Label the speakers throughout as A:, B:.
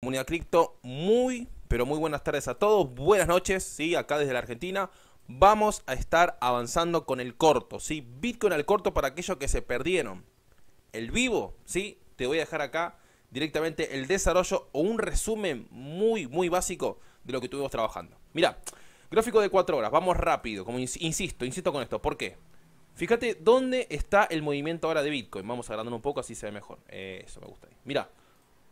A: Comunidad Cripto, muy, pero muy buenas tardes a todos, buenas noches, ¿sí? Acá desde la Argentina vamos a estar avanzando con el corto, ¿sí? Bitcoin al corto para aquellos que se perdieron. El vivo, ¿sí? Te voy a dejar acá directamente el desarrollo o un resumen muy, muy básico de lo que estuvimos trabajando. Mira, gráfico de 4 horas, vamos rápido, como insisto, insisto con esto, ¿por qué? Fíjate dónde está el movimiento ahora de Bitcoin. Vamos agrandando un poco, así se ve mejor. Eh, eso me gusta. Mira,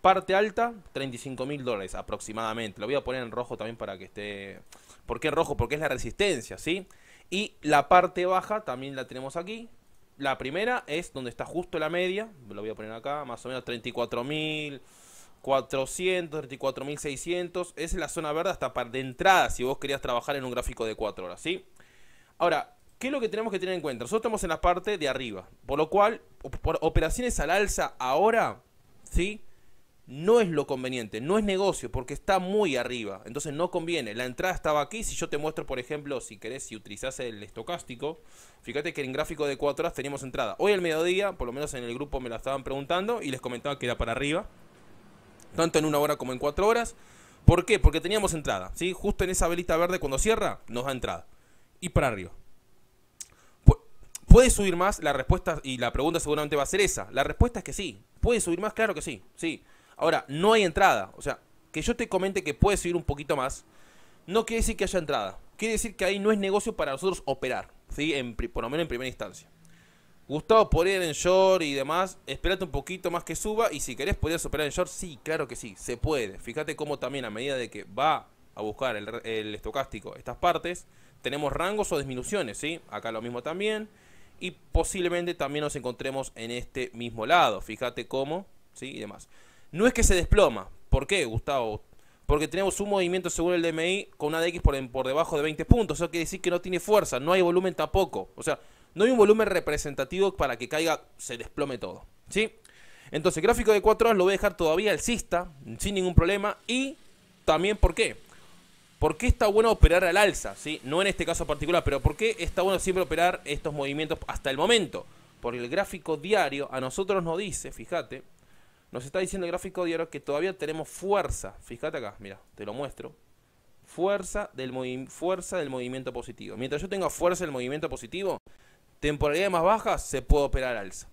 A: parte alta, 35 mil dólares aproximadamente. Lo voy a poner en rojo también para que esté... ¿Por qué rojo? Porque es la resistencia, ¿sí? Y la parte baja también la tenemos aquí. La primera es donde está justo la media. Lo voy a poner acá, más o menos 34 mil... 400, 34.600. Esa es la zona verde hasta de entrada si vos querías trabajar en un gráfico de 4 horas, ¿sí? Ahora, ¿qué es lo que tenemos que tener en cuenta? Nosotros estamos en la parte de arriba, por lo cual, por operaciones al alza ahora, ¿sí? no es lo conveniente, no es negocio, porque está muy arriba. Entonces no conviene. La entrada estaba aquí. Si yo te muestro, por ejemplo, si querés, si utilizas el estocástico, fíjate que en gráfico de 4 horas teníamos entrada. Hoy al mediodía, por lo menos en el grupo me la estaban preguntando y les comentaba que era para arriba. Tanto en una hora como en cuatro horas. ¿Por qué? Porque teníamos entrada. ¿sí? Justo en esa velita verde cuando cierra, nos da entrada. Y para arriba. ¿Puede subir más? La respuesta y la pregunta seguramente va a ser esa. La respuesta es que sí. ¿Puede subir más? Claro que sí. Sí. Ahora, no hay entrada. O sea, que yo te comente que puedes subir un poquito más, no quiere decir que haya entrada. Quiere decir que ahí no es negocio para nosotros operar, ¿sí? por lo menos en primera instancia. Gustavo, ir en short y demás, espérate un poquito más que suba y si querés podrías operar en short, sí, claro que sí, se puede. Fíjate cómo también a medida de que va a buscar el, el estocástico estas partes, tenemos rangos o disminuciones, ¿sí? Acá lo mismo también. Y posiblemente también nos encontremos en este mismo lado. Fíjate cómo, ¿sí? Y demás. No es que se desploma. ¿Por qué, Gustavo? Porque tenemos un movimiento según el DMI con una DX por, por debajo de 20 puntos. Eso quiere decir que no tiene fuerza, no hay volumen tampoco. O sea, no hay un volumen representativo para que caiga, se desplome todo. ¿Sí? Entonces, gráfico de 4 horas lo voy a dejar todavía alcista, sin ningún problema. Y también, ¿por qué? ¿Por qué está bueno operar al alza? ¿sí? No en este caso particular, pero ¿por qué está bueno siempre operar estos movimientos hasta el momento? Porque el gráfico diario a nosotros nos dice, fíjate, nos está diciendo el gráfico diario que todavía tenemos fuerza. Fíjate acá, mira, te lo muestro. Fuerza del, fuerza del movimiento positivo. Mientras yo tenga fuerza del movimiento positivo, temporalidad más baja, se puede operar alza.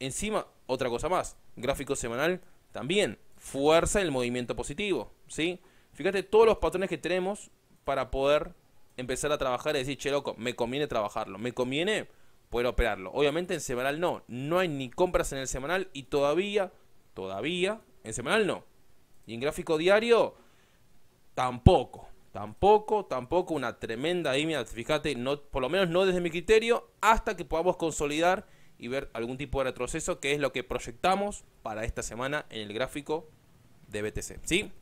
A: Encima, otra cosa más, gráfico semanal, también fuerza del movimiento positivo, ¿sí? Fíjate todos los patrones que tenemos para poder empezar a trabajar y decir, che, loco, me conviene trabajarlo, me conviene poder operarlo. Obviamente en semanal no, no hay ni compras en el semanal y todavía todavía. En semanal no. Y en gráfico diario, tampoco. Tampoco, tampoco una tremenda IMIA. Fíjate, no, por lo menos no desde mi criterio, hasta que podamos consolidar y ver algún tipo de retroceso, que es lo que proyectamos para esta semana en el gráfico de BTC. ¿Sí?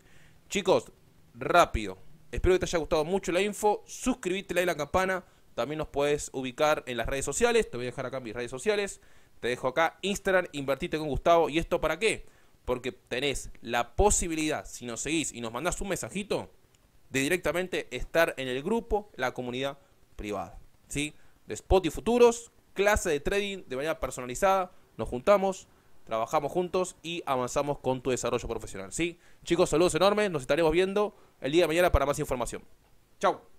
A: Chicos, rápido. Espero que te haya gustado mucho la info. Suscríbete, a la campana. También nos puedes ubicar en las redes sociales. Te voy a dejar acá mis redes sociales. Te dejo acá Instagram, invertite con Gustavo. ¿Y esto para qué? Porque tenés la posibilidad, si nos seguís y nos mandás un mensajito, de directamente estar en el grupo, la comunidad privada. ¿Sí? De Spot y Futuros, clase de trading de manera personalizada. Nos juntamos, trabajamos juntos y avanzamos con tu desarrollo profesional. ¿Sí? Chicos, saludos enormes. Nos estaremos viendo el día de mañana para más información. Chao.